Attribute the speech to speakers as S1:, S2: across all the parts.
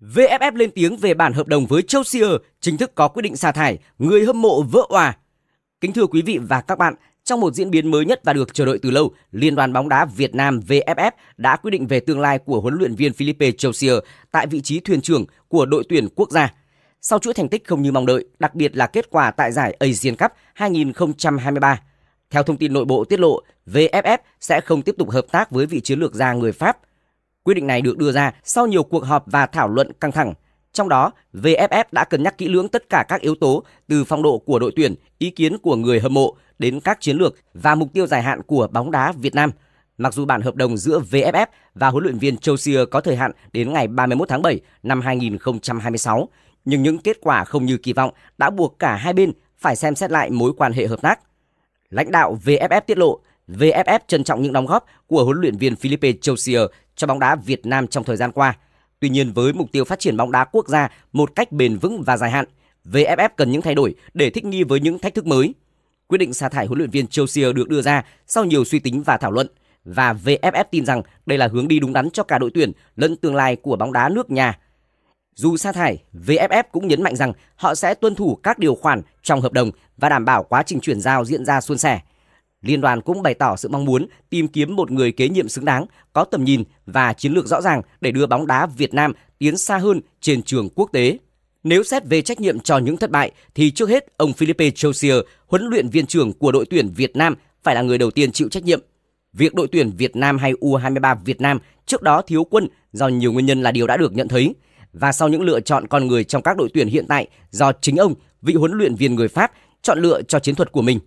S1: VFF lên tiếng về bản hợp đồng với Chelsea chính thức có quyết định sa thải, người hâm mộ vỡ òa. Kính thưa quý vị và các bạn, trong một diễn biến mới nhất và được chờ đợi từ lâu, Liên đoàn bóng đá Việt Nam VFF đã quyết định về tương lai của huấn luyện viên Philippe Chelsea tại vị trí thuyền trưởng của đội tuyển quốc gia. Sau chuỗi thành tích không như mong đợi, đặc biệt là kết quả tại giải Asian Cup 2023, theo thông tin nội bộ tiết lộ, VFF sẽ không tiếp tục hợp tác với vị chiến lược gia người Pháp – Quyết định này được đưa ra sau nhiều cuộc họp và thảo luận căng thẳng. Trong đó, VFF đã cân nhắc kỹ lưỡng tất cả các yếu tố từ phong độ của đội tuyển, ý kiến của người hâm mộ đến các chiến lược và mục tiêu dài hạn của bóng đá Việt Nam. Mặc dù bản hợp đồng giữa VFF và huấn luyện viên Châu Siêu có thời hạn đến ngày 31 tháng 7 năm 2026, nhưng những kết quả không như kỳ vọng đã buộc cả hai bên phải xem xét lại mối quan hệ hợp tác. Lãnh đạo VFF tiết lộ VFF trân trọng những đóng góp của huấn luyện viên Philippe Chaussier cho bóng đá Việt Nam trong thời gian qua. Tuy nhiên với mục tiêu phát triển bóng đá quốc gia một cách bền vững và dài hạn, VFF cần những thay đổi để thích nghi với những thách thức mới. Quyết định sa thải huấn luyện viên Chaussier được đưa ra sau nhiều suy tính và thảo luận và VFF tin rằng đây là hướng đi đúng đắn cho cả đội tuyển lẫn tương lai của bóng đá nước nhà. Dù sa thải, VFF cũng nhấn mạnh rằng họ sẽ tuân thủ các điều khoản trong hợp đồng và đảm bảo quá trình chuyển giao diễn ra suôn sẻ. Liên đoàn cũng bày tỏ sự mong muốn tìm kiếm một người kế nhiệm xứng đáng, có tầm nhìn và chiến lược rõ ràng để đưa bóng đá Việt Nam tiến xa hơn trên trường quốc tế. Nếu xét về trách nhiệm cho những thất bại thì trước hết ông Philippe Chaussier, huấn luyện viên trưởng của đội tuyển Việt Nam phải là người đầu tiên chịu trách nhiệm. Việc đội tuyển Việt Nam hay U23 Việt Nam trước đó thiếu quân do nhiều nguyên nhân là điều đã được nhận thấy và sau những lựa chọn con người trong các đội tuyển hiện tại do chính ông, vị huấn luyện viên người Pháp chọn lựa cho chiến thuật của mình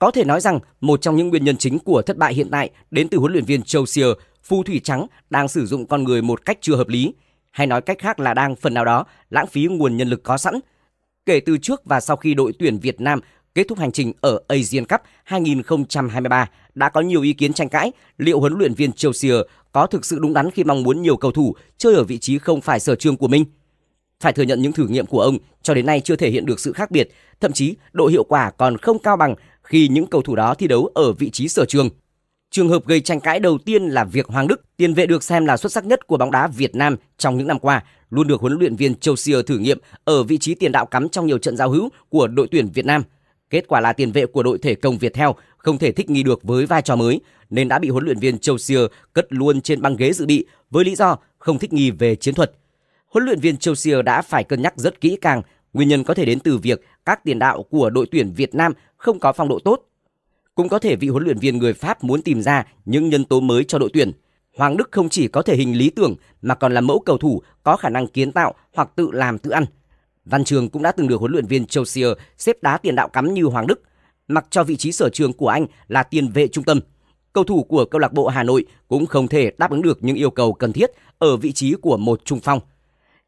S1: có thể nói rằng một trong những nguyên nhân chính của thất bại hiện tại đến từ huấn luyện viên Châu Siêu, phù thủy trắng đang sử dụng con người một cách chưa hợp lý, hay nói cách khác là đang phần nào đó lãng phí nguồn nhân lực có sẵn. Kể từ trước và sau khi đội tuyển Việt Nam kết thúc hành trình ở Asian Cup 2023 đã có nhiều ý kiến tranh cãi liệu huấn luyện viên châu Chelsea có thực sự đúng đắn khi mong muốn nhiều cầu thủ chơi ở vị trí không phải sở trường của mình. Phải thừa nhận những thử nghiệm của ông cho đến nay chưa thể hiện được sự khác biệt, thậm chí độ hiệu quả còn không cao bằng khi những cầu thủ đó thi đấu ở vị trí sở trường. Trường hợp gây tranh cãi đầu tiên là việc Hoàng Đức, tiền vệ được xem là xuất sắc nhất của bóng đá Việt Nam trong những năm qua, luôn được huấn luyện viên Châu Siêu thử nghiệm ở vị trí tiền đạo cắm trong nhiều trận giao hữu của đội tuyển Việt Nam. Kết quả là tiền vệ của đội thể công Việt theo không thể thích nghi được với vai trò mới nên đã bị huấn luyện viên Châu Siêu cất luôn trên băng ghế dự bị với lý do không thích nghi về chiến thuật. Huấn luyện viên Châu Siêu đã phải cân nhắc rất kỹ càng, nguyên nhân có thể đến từ việc các tiền đạo của đội tuyển Việt Nam không có phong độ tốt. Cũng có thể vị huấn luyện viên người Pháp muốn tìm ra những nhân tố mới cho đội tuyển. Hoàng Đức không chỉ có thể hình lý tưởng mà còn là mẫu cầu thủ có khả năng kiến tạo hoặc tự làm tự ăn. Văn Trường cũng đã từng được huấn luyện viên Chelsea xếp đá tiền đạo cắm như Hoàng Đức, mặc cho vị trí sở trường của anh là tiền vệ trung tâm. Cầu thủ của câu lạc bộ Hà Nội cũng không thể đáp ứng được những yêu cầu cần thiết ở vị trí của một trung phong.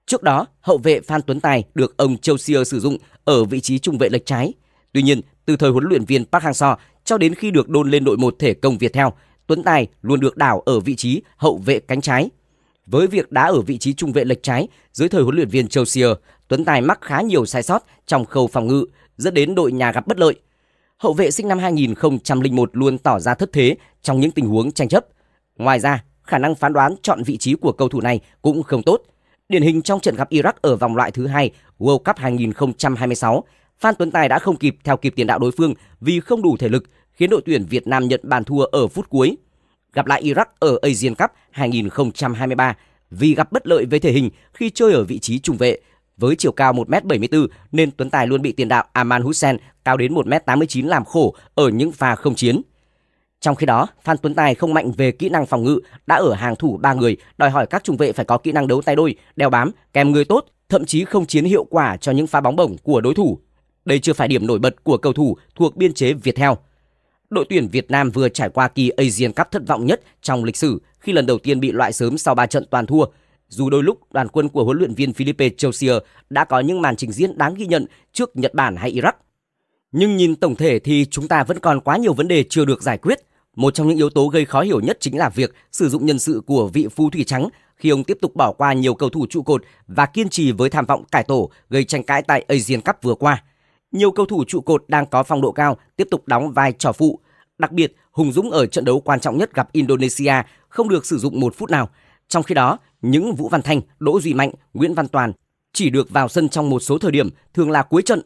S1: Trước đó, hậu vệ Phan Tuấn Tài được ông Chelsea sử dụng ở vị trí trung vệ lệch trái. Tuy nhiên, từ thời huấn luyện viên Park Hang-seo cho đến khi được đôn lên đội một thể công Việt theo, Tuấn Tài luôn được đảo ở vị trí hậu vệ cánh trái. Với việc đá ở vị trí trung vệ lệch trái dưới thời huấn luyện viên Châu Sier, Tuấn Tài mắc khá nhiều sai sót trong khâu phòng ngự, dẫn đến đội nhà gặp bất lợi. Hậu vệ sinh năm 2001 luôn tỏ ra thất thế trong những tình huống tranh chấp. Ngoài ra, khả năng phán đoán chọn vị trí của cầu thủ này cũng không tốt. Điển hình trong trận gặp Iraq ở vòng loại thứ hai World Cup 2026 Phan Tuấn Tài đã không kịp theo kịp tiền đạo đối phương vì không đủ thể lực, khiến đội tuyển Việt Nam nhận bàn thua ở phút cuối. Gặp lại Iraq ở Asian Cup 2023 vì gặp bất lợi về thể hình khi chơi ở vị trí trung vệ. Với chiều cao 1m74 nên Tuấn Tài luôn bị tiền đạo Aman Hussein cao đến 1m89 làm khổ ở những pha không chiến. Trong khi đó, Phan Tuấn Tài không mạnh về kỹ năng phòng ngự, đã ở hàng thủ ba người, đòi hỏi các trung vệ phải có kỹ năng đấu tay đôi, đeo bám, kèm người tốt, thậm chí không chiến hiệu quả cho những pha bóng bổng của đối thủ. Đây chưa phải điểm nổi bật của cầu thủ thuộc biên chế Viettel. Đội tuyển Việt Nam vừa trải qua kỳ Asian Cup thất vọng nhất trong lịch sử khi lần đầu tiên bị loại sớm sau 3 trận toàn thua. Dù đôi lúc đoàn quân của huấn luyện viên Philippe Chelsea đã có những màn trình diễn đáng ghi nhận trước Nhật Bản hay Iraq. Nhưng nhìn tổng thể thì chúng ta vẫn còn quá nhiều vấn đề chưa được giải quyết. Một trong những yếu tố gây khó hiểu nhất chính là việc sử dụng nhân sự của vị phù thủy trắng khi ông tiếp tục bỏ qua nhiều cầu thủ trụ cột và kiên trì với tham vọng cải tổ gây tranh cãi tại Asian Cup vừa qua nhiều cầu thủ trụ cột đang có phong độ cao tiếp tục đóng vai trò phụ. Đặc biệt, Hùng Dũng ở trận đấu quan trọng nhất gặp Indonesia không được sử dụng một phút nào. Trong khi đó, những Vũ Văn Thanh, Đỗ Duy Mạnh, Nguyễn Văn Toàn chỉ được vào sân trong một số thời điểm, thường là cuối trận.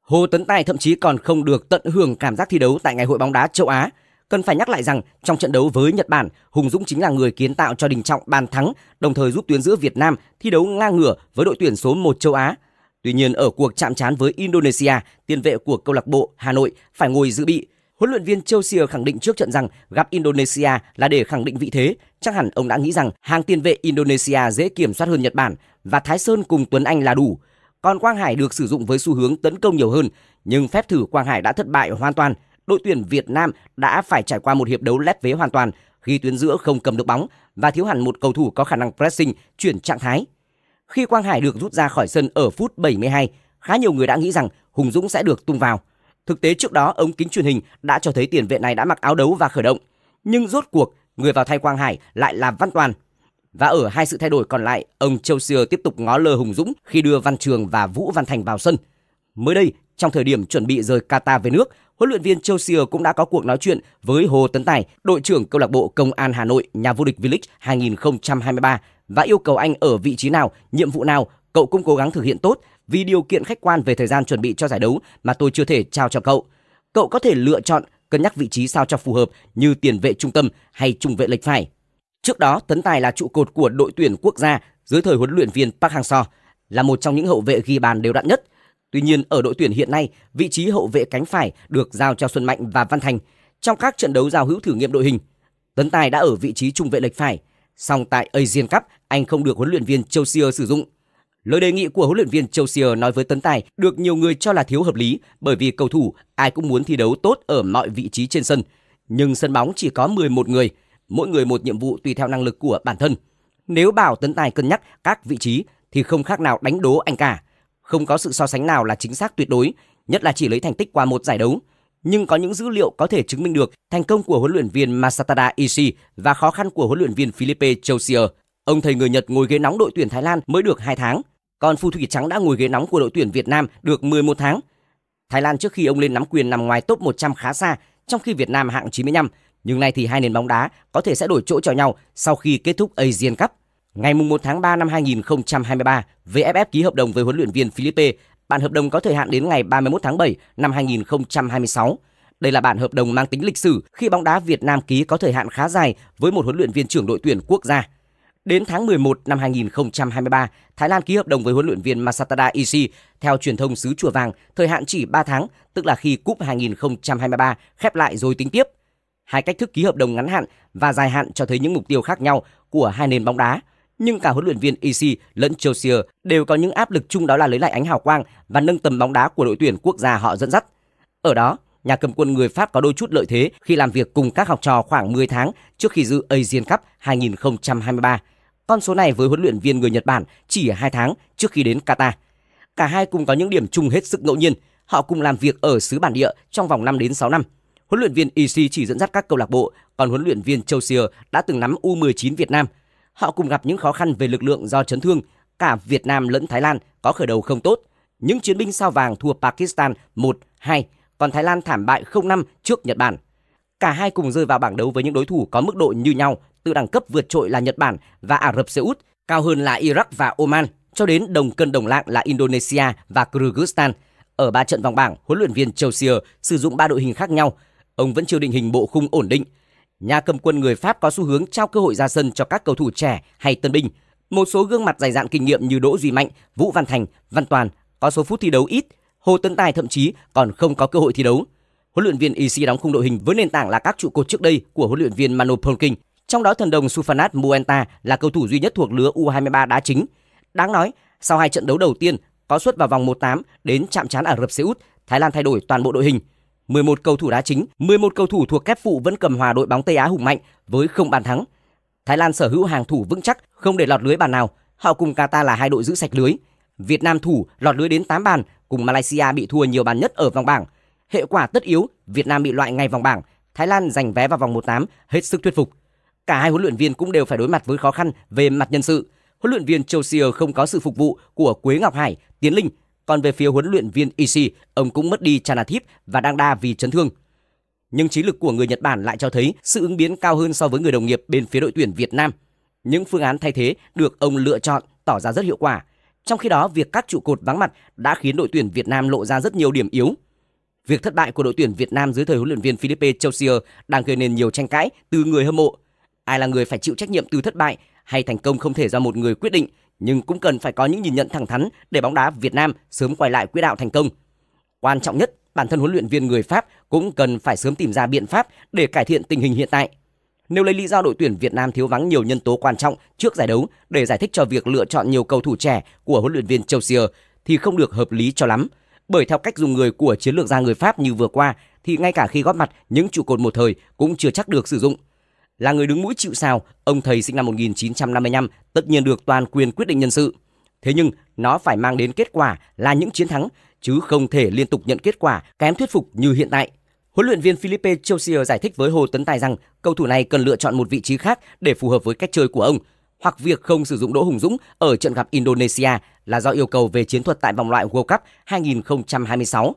S1: Hồ Tấn Tài thậm chí còn không được tận hưởng cảm giác thi đấu tại ngày hội bóng đá châu Á. Cần phải nhắc lại rằng trong trận đấu với Nhật Bản, Hùng Dũng chính là người kiến tạo cho Đình Trọng bàn thắng, đồng thời giúp tuyến giữa Việt Nam thi đấu ngang ngửa với đội tuyển số 1 châu Á Tuy nhiên ở cuộc chạm trán với Indonesia, tiền vệ của câu lạc bộ Hà Nội phải ngồi dự bị. Huấn luyện viên Châu Chelsea khẳng định trước trận rằng gặp Indonesia là để khẳng định vị thế. Chắc hẳn ông đã nghĩ rằng hàng tiền vệ Indonesia dễ kiểm soát hơn Nhật Bản và Thái Sơn cùng Tuấn Anh là đủ. Còn Quang Hải được sử dụng với xu hướng tấn công nhiều hơn, nhưng phép thử Quang Hải đã thất bại hoàn toàn. Đội tuyển Việt Nam đã phải trải qua một hiệp đấu lép vế hoàn toàn khi tuyến giữa không cầm được bóng và thiếu hẳn một cầu thủ có khả năng pressing chuyển trạng thái. Khi Quang Hải được rút ra khỏi sân ở phút 72, khá nhiều người đã nghĩ rằng Hùng Dũng sẽ được tung vào. Thực tế trước đó ống kính truyền hình đã cho thấy tiền vệ này đã mặc áo đấu và khởi động, nhưng rốt cuộc người vào thay Quang Hải lại là Văn Toàn. Và ở hai sự thay đổi còn lại, ông Châu Sưa tiếp tục ngó lơ Hùng Dũng khi đưa Văn Trường và Vũ Văn Thành vào sân. Mới đây, trong thời điểm chuẩn bị rời Qatar về nước, huấn luyện viên Châu Sưa cũng đã có cuộc nói chuyện với Hồ Tấn Tài, đội trưởng câu lạc bộ Công an Hà Nội, nhà vô địch V-League 2023 và yêu cầu anh ở vị trí nào, nhiệm vụ nào, cậu cũng cố gắng thực hiện tốt vì điều kiện khách quan về thời gian chuẩn bị cho giải đấu mà tôi chưa thể trao cho cậu. Cậu có thể lựa chọn cân nhắc vị trí sao cho phù hợp như tiền vệ trung tâm hay trung vệ lệch phải. Trước đó, Tấn Tài là trụ cột của đội tuyển quốc gia dưới thời huấn luyện viên Park Hang-seo, là một trong những hậu vệ ghi bàn đều đặn nhất. Tuy nhiên, ở đội tuyển hiện nay, vị trí hậu vệ cánh phải được giao cho Xuân Mạnh và Văn Thành trong các trận đấu giao hữu thử nghiệm đội hình. Tấn Tài đã ở vị trí trung vệ lệch phải, song tại Asian Cup anh không được huấn luyện viên Chausier sử dụng. Lời đề nghị của huấn luyện viên Chausier nói với Tấn Tài được nhiều người cho là thiếu hợp lý bởi vì cầu thủ ai cũng muốn thi đấu tốt ở mọi vị trí trên sân. Nhưng sân bóng chỉ có 11 người, mỗi người một nhiệm vụ tùy theo năng lực của bản thân. Nếu bảo Tấn Tài cân nhắc các vị trí thì không khác nào đánh đố anh cả. Không có sự so sánh nào là chính xác tuyệt đối, nhất là chỉ lấy thành tích qua một giải đấu. Nhưng có những dữ liệu có thể chứng minh được thành công của huấn luyện viên Masatada Ishii và khó khăn của huấn luyện viên Philippe Chausier. Ông thầy người Nhật ngồi ghế nóng đội tuyển Thái Lan mới được 2 tháng, còn phù thủy trắng đã ngồi ghế nóng của đội tuyển Việt Nam được 11 tháng. Thái Lan trước khi ông lên nắm quyền nằm ngoài top 100 khá xa, trong khi Việt Nam hạng 95, nhưng nay thì hai nền bóng đá có thể sẽ đổi chỗ cho nhau sau khi kết thúc Asian Cup. Ngày 1 tháng 3 năm 2023, VFF ký hợp đồng với huấn luyện viên Philippe. Bản hợp đồng có thời hạn đến ngày 31 tháng 7 năm 2026. Đây là bản hợp đồng mang tính lịch sử khi bóng đá Việt Nam ký có thời hạn khá dài với một huấn luyện viên trưởng đội tuyển quốc gia. Đến tháng 11 năm 2023, Thái Lan ký hợp đồng với huấn luyện viên Masatada Isi. Theo truyền thông xứ Chùa Vàng, thời hạn chỉ 3 tháng, tức là khi cúp 2023 khép lại rồi tính tiếp. Hai cách thức ký hợp đồng ngắn hạn và dài hạn cho thấy những mục tiêu khác nhau của hai nền bóng đá. Nhưng cả huấn luyện viên Isi lẫn Chelsea đều có những áp lực chung đó là lấy lại ánh hào quang và nâng tầm bóng đá của đội tuyển quốc gia họ dẫn dắt. Ở đó, nhà cầm quân người Pháp có đôi chút lợi thế khi làm việc cùng các học trò khoảng 10 tháng trước khi dự Asian Cup 2023. Con số này với huấn luyện viên người Nhật Bản chỉ 2 tháng trước khi đến Qatar. Cả hai cùng có những điểm chung hết sức ngẫu nhiên, họ cùng làm việc ở xứ bản địa trong vòng 5 đến 6 năm. Huấn luyện viên EC chỉ dẫn dắt các câu lạc bộ, còn huấn luyện viên Châu Siêu đã từng nắm U19 Việt Nam. Họ cùng gặp những khó khăn về lực lượng do chấn thương, cả Việt Nam lẫn Thái Lan có khởi đầu không tốt. Những chiến binh sao vàng thua Pakistan 1-2, còn Thái Lan thảm bại 0-5 trước Nhật Bản. Cả hai cùng rơi vào bảng đấu với những đối thủ có mức độ như nhau, từ đẳng cấp vượt trội là Nhật Bản và Ả Rập Xê Út, cao hơn là Iraq và Oman, cho đến đồng cân đồng lạng là Indonesia và Kyrgyzstan. Ở ba trận vòng bảng, huấn luyện viên Chelsea sử dụng ba đội hình khác nhau, ông vẫn chưa định hình bộ khung ổn định. Nhà cầm quân người Pháp có xu hướng trao cơ hội ra sân cho các cầu thủ trẻ hay tân binh. Một số gương mặt dày dạn kinh nghiệm như Đỗ Duy Mạnh, Vũ Văn Thành, Văn Toàn có số phút thi đấu ít, Hồ Tấn Tài thậm chí còn không có cơ hội thi đấu huấn luyện viên EC đóng khung đội hình với nền tảng là các trụ cột trước đây của huấn luyện viên Mano Polking, trong đó thần đồng Sufanat Muenta là cầu thủ duy nhất thuộc lứa U23 đá chính. Đáng nói, sau hai trận đấu đầu tiên có suất vào vòng 1/8 đến chạm trán Ả Rập Xê Út, Thái Lan thay đổi toàn bộ đội hình. 11 cầu thủ đá chính, 11 cầu thủ thuộc kép phụ vẫn cầm hòa đội bóng Tây Á hùng mạnh với không bàn thắng. Thái Lan sở hữu hàng thủ vững chắc, không để lọt lưới bàn nào. Họ cùng Qatar là hai đội giữ sạch lưới. Việt Nam thủ lọt lưới đến 8 bàn, cùng Malaysia bị thua nhiều bàn nhất ở vòng bảng hệ quả tất yếu, Việt Nam bị loại ngay vòng bảng, Thái Lan giành vé vào vòng 1/8 hết sức thuyết phục. Cả hai huấn luyện viên cũng đều phải đối mặt với khó khăn về mặt nhân sự. Huấn luyện viên Châu Siêu không có sự phục vụ của Quế Ngọc Hải, Tiến Linh, còn về phía huấn luyện viên EC, ông cũng mất đi Chanathip và đang đa vì chấn thương. Nhưng trí lực của người Nhật Bản lại cho thấy sự ứng biến cao hơn so với người đồng nghiệp bên phía đội tuyển Việt Nam. Những phương án thay thế được ông lựa chọn tỏ ra rất hiệu quả. Trong khi đó, việc các trụ cột vắng mặt đã khiến đội tuyển Việt Nam lộ ra rất nhiều điểm yếu Việc thất bại của đội tuyển Việt Nam dưới thời huấn luyện viên Philippe Chausier đang gây nên nhiều tranh cãi từ người hâm mộ. Ai là người phải chịu trách nhiệm từ thất bại hay thành công không thể do một người quyết định, nhưng cũng cần phải có những nhìn nhận thẳng thắn để bóng đá Việt Nam sớm quay lại quỹ đạo thành công. Quan trọng nhất, bản thân huấn luyện viên người Pháp cũng cần phải sớm tìm ra biện pháp để cải thiện tình hình hiện tại. Nếu lấy lý do đội tuyển Việt Nam thiếu vắng nhiều nhân tố quan trọng trước giải đấu để giải thích cho việc lựa chọn nhiều cầu thủ trẻ của huấn luyện viên Chausier thì không được hợp lý cho lắm bởi theo cách dùng người của chiến lược gia người Pháp như vừa qua thì ngay cả khi góp mặt những trụ cột một thời cũng chưa chắc được sử dụng. Là người đứng mũi chịu sào, ông thầy sinh năm 1955 tất nhiên được toàn quyền quyết định nhân sự. Thế nhưng nó phải mang đến kết quả là những chiến thắng chứ không thể liên tục nhận kết quả kém thuyết phục như hiện tại. Huấn luyện viên Philippe Chaussier giải thích với Hồ Tấn Tài rằng cầu thủ này cần lựa chọn một vị trí khác để phù hợp với cách chơi của ông – hoặc việc không sử dụng Đỗ Hùng Dũng ở trận gặp Indonesia là do yêu cầu về chiến thuật tại vòng loại World Cup 2026.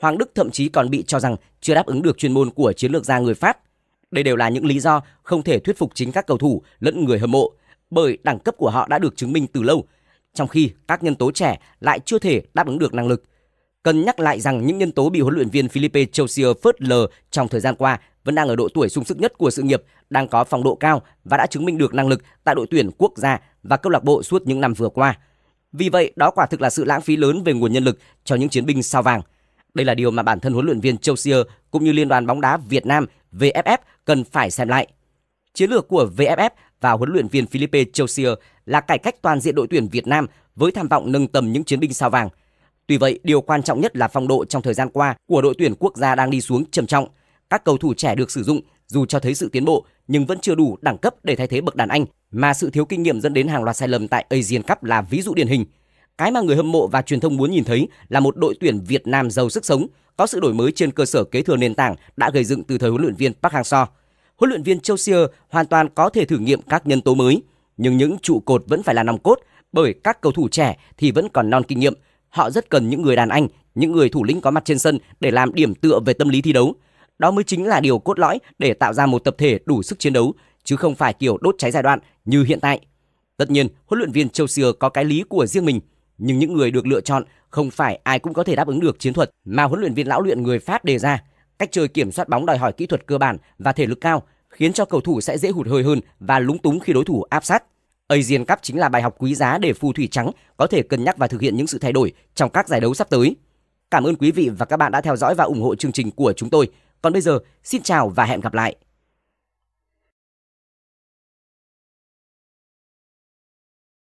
S1: Hoàng Đức thậm chí còn bị cho rằng chưa đáp ứng được chuyên môn của chiến lược gia người Pháp. Đây đều là những lý do không thể thuyết phục chính các cầu thủ lẫn người hâm mộ, bởi đẳng cấp của họ đã được chứng minh từ lâu, trong khi các nhân tố trẻ lại chưa thể đáp ứng được năng lực. Cần nhắc lại rằng những nhân tố bị huấn luyện viên Philippe Chaussier phớt lờ trong thời gian qua vẫn đang ở độ tuổi sung sức nhất của sự nghiệp, đang có phong độ cao và đã chứng minh được năng lực tại đội tuyển quốc gia và câu lạc bộ suốt những năm vừa qua. Vì vậy, đó quả thực là sự lãng phí lớn về nguồn nhân lực cho những chiến binh sao vàng. Đây là điều mà bản thân huấn luyện viên Châu Siêu cũng như Liên đoàn bóng đá Việt Nam VFF cần phải xem lại. Chiến lược của VFF và huấn luyện viên Philippe Châu Siêu là cải cách toàn diện đội tuyển Việt Nam với tham vọng nâng tầm những chiến binh sao vàng. Tuy vậy, điều quan trọng nhất là phong độ trong thời gian qua của đội tuyển quốc gia đang đi xuống trầm trọng – các cầu thủ trẻ được sử dụng dù cho thấy sự tiến bộ nhưng vẫn chưa đủ đẳng cấp để thay thế bậc đàn anh mà sự thiếu kinh nghiệm dẫn đến hàng loạt sai lầm tại Asian Cup là ví dụ điển hình. Cái mà người hâm mộ và truyền thông muốn nhìn thấy là một đội tuyển Việt Nam giàu sức sống, có sự đổi mới trên cơ sở kế thừa nền tảng đã gây dựng từ thời huấn luyện viên Park Hang-seo. Huấn luyện viên Châu Siêu hoàn toàn có thể thử nghiệm các nhân tố mới, nhưng những trụ cột vẫn phải là nòng cốt bởi các cầu thủ trẻ thì vẫn còn non kinh nghiệm. Họ rất cần những người đàn anh, những người thủ lĩnh có mặt trên sân để làm điểm tựa về tâm lý thi đấu. Đó mới chính là điều cốt lõi để tạo ra một tập thể đủ sức chiến đấu, chứ không phải kiểu đốt cháy giai đoạn như hiện tại. Tất nhiên, huấn luyện viên Châu Sưa có cái lý của riêng mình, nhưng những người được lựa chọn không phải ai cũng có thể đáp ứng được chiến thuật mà huấn luyện viên lão luyện người Pháp đề ra. Cách chơi kiểm soát bóng đòi hỏi kỹ thuật cơ bản và thể lực cao, khiến cho cầu thủ sẽ dễ hụt hơi hơn và lúng túng khi đối thủ áp sát. Asian Cup chính là bài học quý giá để phù thủy trắng có thể cân nhắc và thực hiện những sự thay đổi trong các giải đấu sắp tới. Cảm ơn quý vị và các bạn đã theo dõi và ủng hộ chương trình của chúng tôi. Còn bây giờ, xin chào và hẹn gặp lại!